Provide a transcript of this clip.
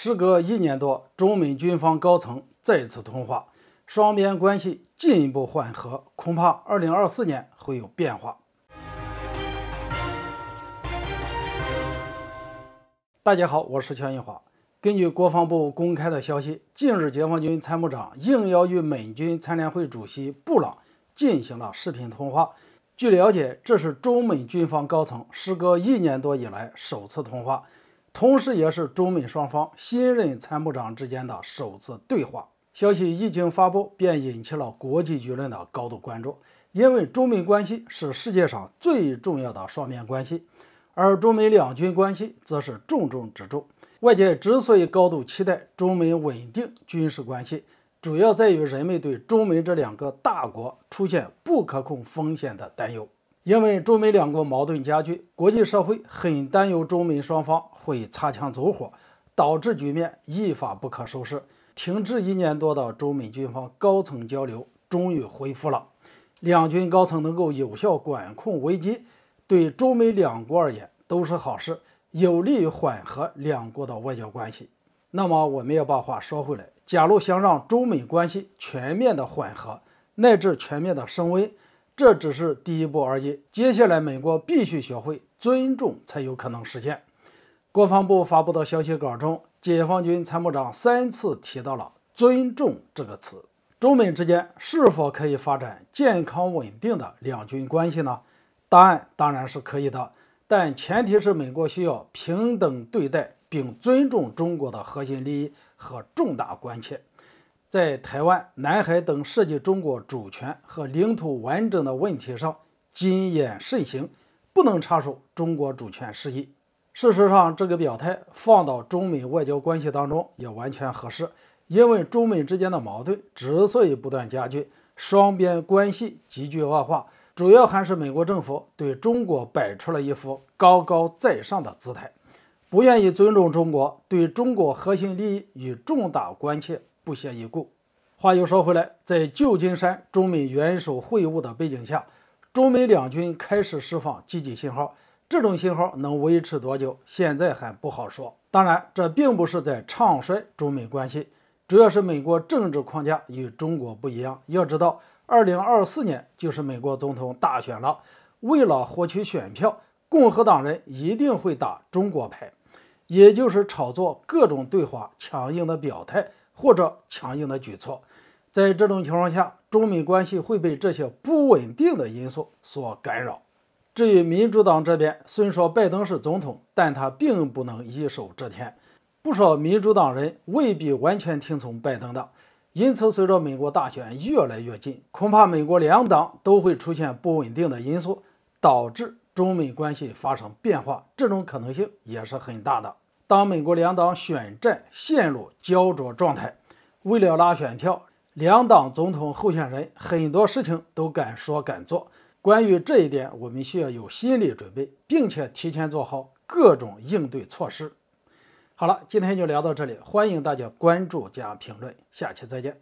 时隔一年多，中美军方高层再次通话，双边关系进一步缓和，恐怕2024年会有变化。大家好，我是乔英华。根据国防部公开的消息，近日解放军参谋长应邀与美军参联会主席布朗进行了视频通话。据了解，这是中美军方高层时隔一年多以来首次通话。同时，也是中美双方新任参谋长之间的首次对话。消息一经发布，便引起了国际舆论的高度关注，因为中美关系是世界上最重要的双边关系，而中美两军关系则是重中之重。外界之所以高度期待中美稳定军事关系，主要在于人们对中美这两个大国出现不可控风险的担忧。因为中美两国矛盾加剧，国际社会很担忧中美双方会擦枪走火，导致局面一发不可收拾。停滞一年多的中美军方高层交流终于恢复了，两军高层能够有效管控危机，对中美两国而言都是好事，有利于缓和两国的外交关系。那么，我们要把话说回来，假如想让中美关系全面的缓和，乃至全面的升温。这只是第一步而已，接下来美国必须学会尊重，才有可能实现。国防部发布的消息稿中，解放军参谋长三次提到了“尊重”这个词。中美之间是否可以发展健康稳定的两军关系呢？答案当然是可以的，但前提是美国需要平等对待并尊重中国的核心利益和重大关切。在台湾、南海等涉及中国主权和领土完整的问题上，谨言慎行，不能插手中国主权事宜。事实上，这个表态放到中美外交关系当中也完全合适，因为中美之间的矛盾之所以不断加剧，双边关系急剧恶化，主要还是美国政府对中国摆出了一副高高在上的姿态，不愿意尊重中国对中国核心利益与重大关切。不屑一顾。话又说回来，在旧金山中美元首会晤的背景下，中美两军开始释放积极信号。这种信号能维持多久，现在还不好说。当然，这并不是在唱衰中美关系，主要是美国政治框架与中国不一样。要知道，二零二四年就是美国总统大选了，为了获取选票，共和党人一定会打中国牌，也就是炒作各种对华强硬的表态。或者强硬的举措，在这种情况下，中美关系会被这些不稳定的因素所干扰。至于民主党这边，虽说拜登是总统，但他并不能一手遮天，不少民主党人未必完全听从拜登的。因此，随着美国大选越来越近，恐怕美国两党都会出现不稳定的因素，导致中美关系发生变化，这种可能性也是很大的。当美国两党选战陷入焦灼状态，为了拉选票，两党总统候选人很多事情都敢说敢做。关于这一点，我们需要有心理准备，并且提前做好各种应对措施。好了，今天就聊到这里，欢迎大家关注加评论，下期再见。